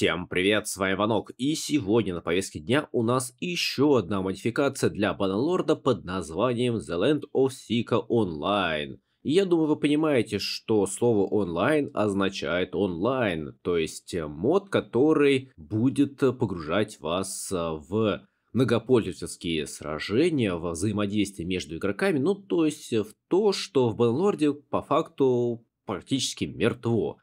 Всем привет, с вами Ванок, и сегодня на повестке дня у нас еще одна модификация для Баннерлорда под названием The Land of Sika Online. И я думаю, вы понимаете, что слово онлайн означает онлайн, то есть э, мод, который будет э, погружать вас э, в многопользовательские сражения, во взаимодействие между игроками, ну то есть в то, что в Баннерлорде по факту практически мертво.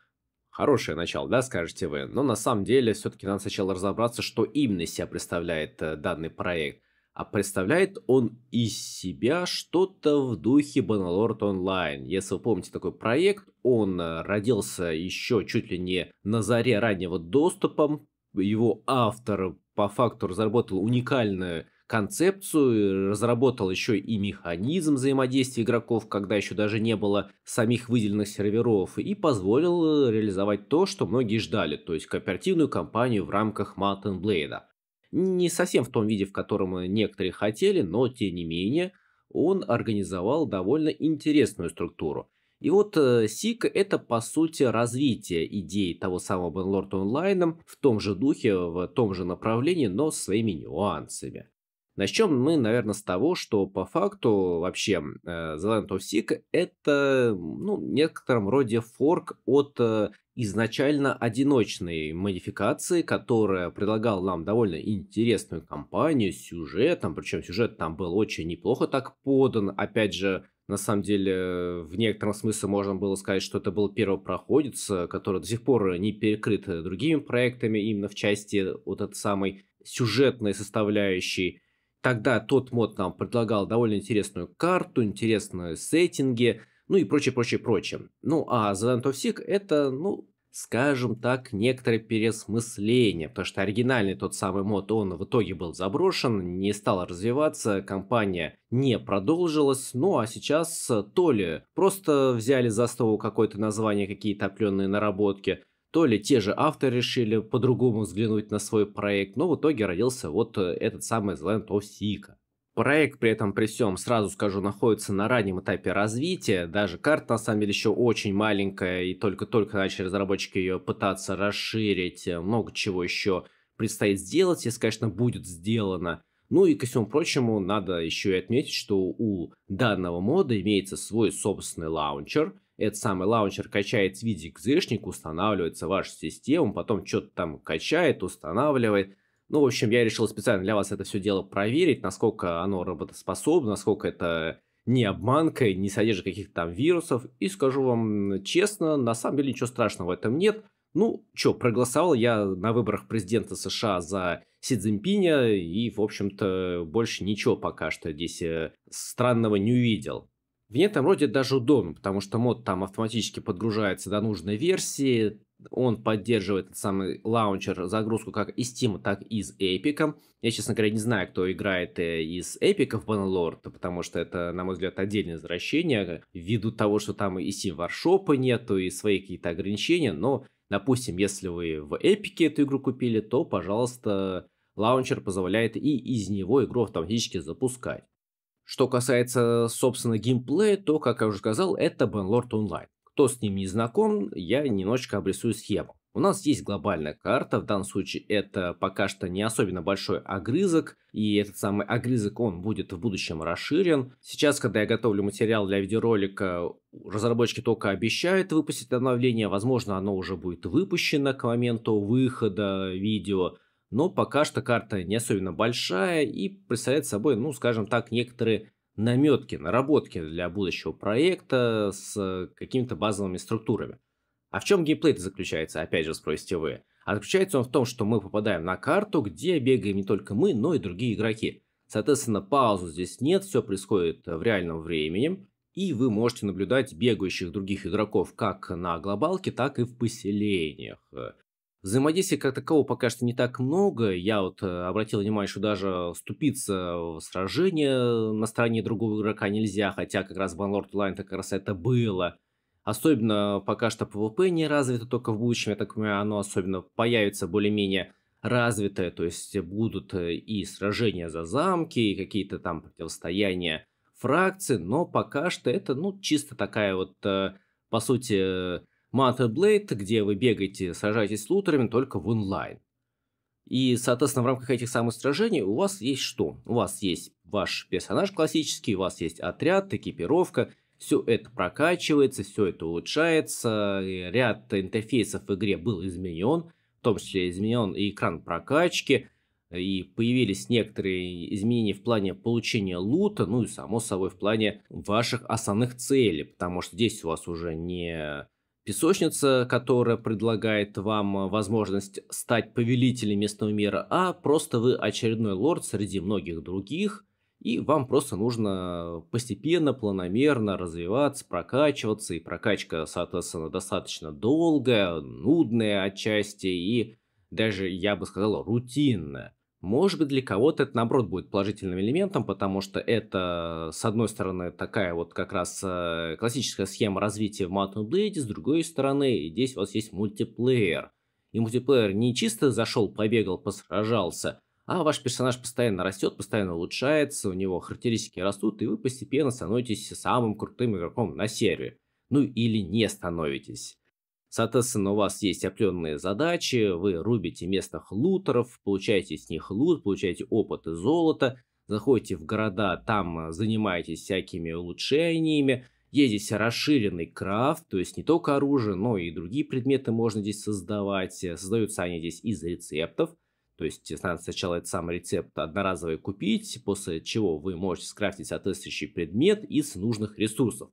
Хорошее начало, да, скажете вы. Но на самом деле все-таки надо сначала разобраться, что именно из себя представляет э, данный проект. А представляет он из себя что-то в духе Banalord Online. Если вы помните такой проект, он э, родился еще чуть ли не на заре раннего доступа. Его автор по факту разработал уникальную концепцию, разработал еще и механизм взаимодействия игроков, когда еще даже не было самих выделенных серверов, и позволил реализовать то, что многие ждали, то есть кооперативную кампанию в рамках Mountain Blade. Не совсем в том виде, в котором некоторые хотели, но тем не менее он организовал довольно интересную структуру. И вот Сик э, это по сути развитие идеи того самого Бенлорда Онлайном в том же духе, в том же направлении, но с своими нюансами. Начнем мы, наверное, с того, что по факту вообще The Land of Seek это ну, в некотором роде форк от э, изначально одиночной модификации, которая предлагала нам довольно интересную кампанию с сюжетом, причем сюжет там был очень неплохо так подан, опять же, на самом деле, в некотором смысле можно было сказать, что это был первый проходец, который до сих пор не перекрыт другими проектами, именно в части вот этой самой сюжетной составляющей. Тогда тот мод нам предлагал довольно интересную карту, интересные сеттинги, ну и прочее, прочее, прочее. Ну а The Land of Sick это, ну, скажем так, некоторое пересмысление, потому что оригинальный тот самый мод, он в итоге был заброшен, не стал развиваться, компания не продолжилась, ну а сейчас э, то ли просто взяли за стол какое-то название, какие-то определенные наработки, то ли те же авторы решили по-другому взглянуть на свой проект, но в итоге родился вот э, этот самый Land of Seek. Проект при этом при всем, сразу скажу, находится на раннем этапе развития. Даже карта на самом деле еще очень маленькая, и только-только начали разработчики ее пытаться расширить. Э, много чего еще предстоит сделать, если, конечно, будет сделано. Ну и, ко всему прочему, надо еще и отметить, что у данного мода имеется свой собственный лаунчер – этот самый лаунчер качает виде зышник, устанавливается в вашу потом что-то там качает, устанавливает. Ну, в общем, я решил специально для вас это все дело проверить, насколько оно работоспособно, насколько это не обманка, не содержит каких-то там вирусов. И скажу вам честно, на самом деле ничего страшного в этом нет. Ну, что, проголосовал я на выборах президента США за Си Цзиньпиня, и, в общем-то, больше ничего пока что здесь э, странного не увидел. В некотором роде даже удобно, потому что мод там автоматически подгружается до нужной версии, он поддерживает этот самый лаунчер загрузку как из Steam, так и из Epic. Я, честно говоря, не знаю, кто играет э, из Epic в Bannerlord, потому что это, на мой взгляд, отдельное извращение, ввиду того, что там и Steam Варшопа нету, и свои какие-то ограничения, но, допустим, если вы в Epic эту игру купили, то, пожалуйста, лаунчер позволяет и из него игру автоматически запускать. Что касается, собственно, геймплея, то, как я уже сказал, это Banlord Online. Кто с ним не знаком, я немножечко обрисую схему. У нас есть глобальная карта, в данном случае это пока что не особенно большой огрызок, и этот самый огрызок, он будет в будущем расширен. Сейчас, когда я готовлю материал для видеоролика, разработчики только обещают выпустить обновление, возможно, оно уже будет выпущено к моменту выхода видео, но пока что карта не особенно большая и представляет собой, ну, скажем так, некоторые наметки, наработки для будущего проекта с какими-то базовыми структурами. А в чем геймплей заключается, опять же, спросите вы? А заключается он в том, что мы попадаем на карту, где бегаем не только мы, но и другие игроки. Соответственно, паузу здесь нет, все происходит в реальном времени, и вы можете наблюдать бегающих других игроков как на глобалке, так и в поселениях. Взаимодействия как такового пока что не так много. Я вот э, обратил внимание, что даже вступиться в сражение на стороне другого игрока нельзя, хотя как раз в Banlord Line как раз это было. Особенно пока что PvP не развито, только в будущем, я так понимаю, оно особенно появится более-менее развитое, то есть будут э, и сражения за замки, и какие-то там противостояния фракций, но пока что это, ну, чисто такая вот, э, по сути, Mountain Blade, где вы бегаете, сражаетесь с лутерами только в онлайн. И, соответственно, в рамках этих самых сражений у вас есть что? У вас есть ваш персонаж классический, у вас есть отряд, экипировка, все это прокачивается, все это улучшается, ряд интерфейсов в игре был изменен, в том числе изменен и экран прокачки, и появились некоторые изменения в плане получения лута, ну и само собой в плане ваших основных целей, потому что здесь у вас уже не песочница, которая предлагает вам э, возможность стать повелителем местного мира, а просто вы очередной лорд среди многих других, и вам просто нужно э, постепенно, планомерно развиваться, прокачиваться, и прокачка, соответственно, достаточно долгая, нудная отчасти, и даже, я бы сказал, рутинная. Может быть, для кого-то это, наоборот, будет положительным элементом, потому что это, с одной стороны, такая вот как раз э, классическая схема развития в Mountain Blade, с другой стороны, здесь у вас есть мультиплеер. И мультиплеер не чисто зашел, побегал, посражался, а ваш персонаж постоянно растет, постоянно улучшается, у него характеристики растут, и вы постепенно становитесь самым крутым игроком на сервере. Ну или не становитесь. Соответственно, у вас есть определенные задачи, вы рубите местных лутеров, получаете с них лут, получаете опыт и золото, заходите в города, там занимаетесь всякими улучшениями, есть расширенный крафт, то есть не только оружие, но и другие предметы можно здесь создавать. Э, создаются они здесь из рецептов, то есть э, надо сначала этот самый рецепт одноразовый купить, после чего вы можете скрафтить соответствующий предмет из нужных ресурсов.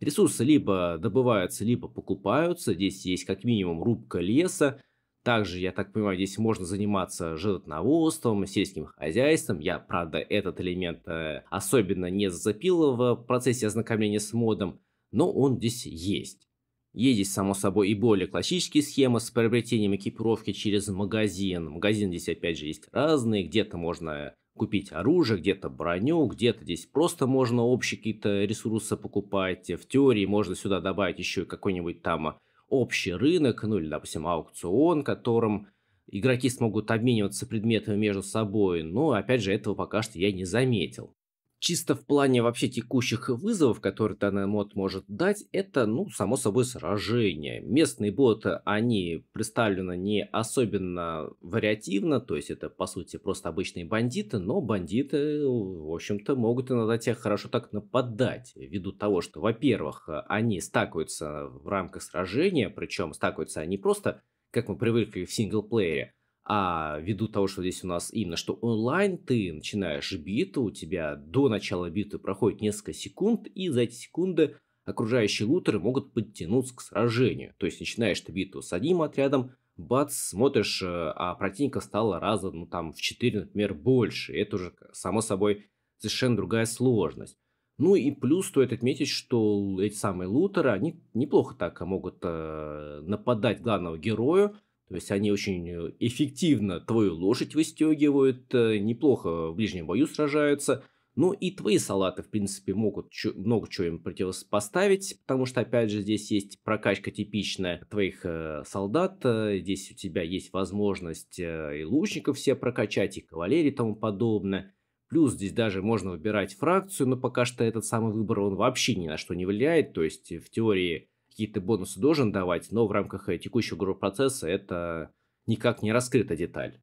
Ресурсы либо добываются, либо покупаются. Здесь есть как минимум рубка леса. Также, я так понимаю, здесь можно заниматься животноводством, сельским хозяйством. Я, правда, этот элемент э, особенно не зацепил в процессе ознакомления с модом, но он здесь есть. Есть здесь, само собой, и более классические схемы с приобретением экипировки через магазин. Магазин здесь, опять же, есть разные. Где-то можно купить оружие, где-то броню, где-то здесь просто можно общие какие-то ресурсы покупать. В теории можно сюда добавить еще какой-нибудь там а, общий рынок, ну или, допустим, аукцион, которым игроки смогут обмениваться предметами между собой. Но, опять же, этого пока что я не заметил. Чисто в плане вообще текущих вызовов, которые данный мод может дать, это, ну, само собой, сражение. Местные боты, они представлены не особенно вариативно, то есть это, по сути, просто обычные бандиты, но бандиты, в общем-то, могут иногда тебя хорошо так нападать, ввиду того, что, во-первых, они стакаются в рамках сражения, причем стакаются они просто, как мы привыкли в синглплеере, а ввиду того, что здесь у нас именно что онлайн, ты начинаешь биту, у тебя до начала биты проходит несколько секунд, и за эти секунды окружающие лутеры могут подтянуться к сражению. То есть начинаешь ты биту с одним отрядом, бац, смотришь, э, а противника стало раза, ну там, в 4, например, больше. И это уже, само собой, совершенно другая сложность. Ну и плюс стоит отметить, что эти самые лутеры, они неплохо так э, могут э, нападать главного героя, то есть они очень э, эффективно твою лошадь выстегивают, э, неплохо в ближнем бою сражаются. Ну и твои салаты, в принципе, могут много чего им противопоставить, потому что, опять же, здесь есть прокачка типичная твоих э, солдат, э, здесь у тебя есть возможность э, и лучников все прокачать, и кавалерии и тому подобное. Плюс здесь даже можно выбирать фракцию, но пока что этот самый выбор, он вообще ни на что не влияет, то есть в теории какие-то бонусы должен давать, но в рамках э, текущего групп-процесса это никак не раскрыта деталь.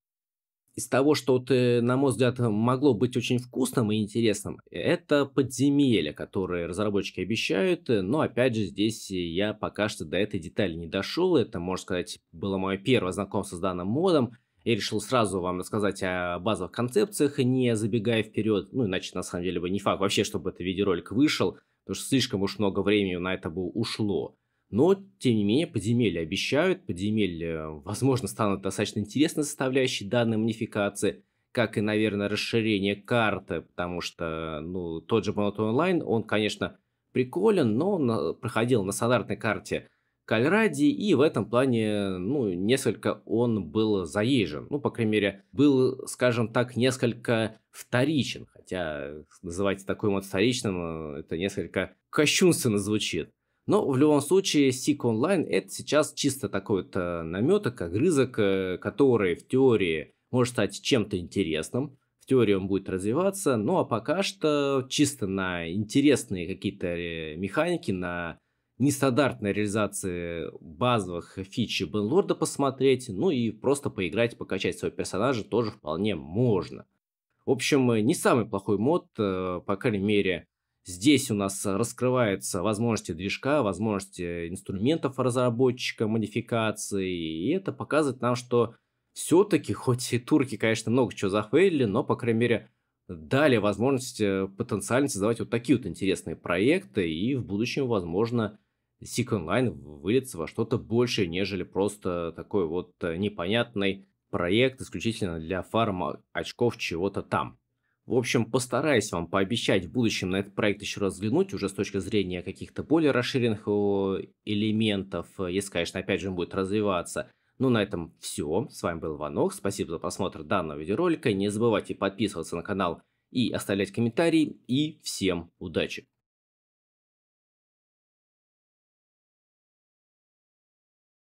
Из того, что, ты, э, на мой взгляд, могло быть очень вкусным и интересным, это подземелья, которые разработчики обещают, э, но, опять же, здесь я пока что до этой детали не дошел, это, можно сказать, было мое первое знакомство с данным модом, я решил сразу вам рассказать о базовых концепциях, не забегая вперед, ну, иначе, на самом деле, бы не факт вообще, чтобы этот видеоролик вышел, потому что слишком уж много времени на это бы ушло. Но, тем не менее, подземелья обещают, подземелья, возможно, станут достаточно интересной составляющей данной манификации, как и, наверное, расширение карты, потому что, ну, тот же Monot Online, он, конечно, приколен, но он проходил на стандартной карте Кальради, и в этом плане, ну, несколько он был заезжен. Ну, по крайней мере, был, скажем так, несколько вторичен, хотя называть такой мод вторичным, э, это несколько кощунственно звучит. Но в любом случае, Seek Online это сейчас чисто такой вот э, наметок, огрызок, э, который в теории может стать чем-то интересным. В теории он будет развиваться, ну а пока что чисто на интересные какие-то э, механики, на нестандартной реализации базовых фич Бенлорда посмотреть, ну и просто поиграть, покачать своего персонажа тоже вполне можно. В общем, не самый плохой мод, по крайней мере, Здесь у нас э, раскрываются возможности движка, возможности инструментов разработчика, модификаций. И это показывает нам, что все-таки, хоть и турки, конечно, много чего захвалили, но, по крайней мере, дали возможность э, потенциально создавать вот такие вот интересные проекты. И в будущем, возможно, Seek Online выльется во что-то большее, нежели просто такой вот э, непонятный проект исключительно для фарма очков чего-то там. В общем, постараюсь вам пообещать в будущем на этот проект еще раз взглянуть, уже с точки зрения каких-то более расширенных его элементов, если, конечно, опять же, он будет развиваться. Ну, на этом все. С вами был Ванок. Спасибо за просмотр данного видеоролика. Не забывайте подписываться на канал и оставлять комментарии. И всем удачи!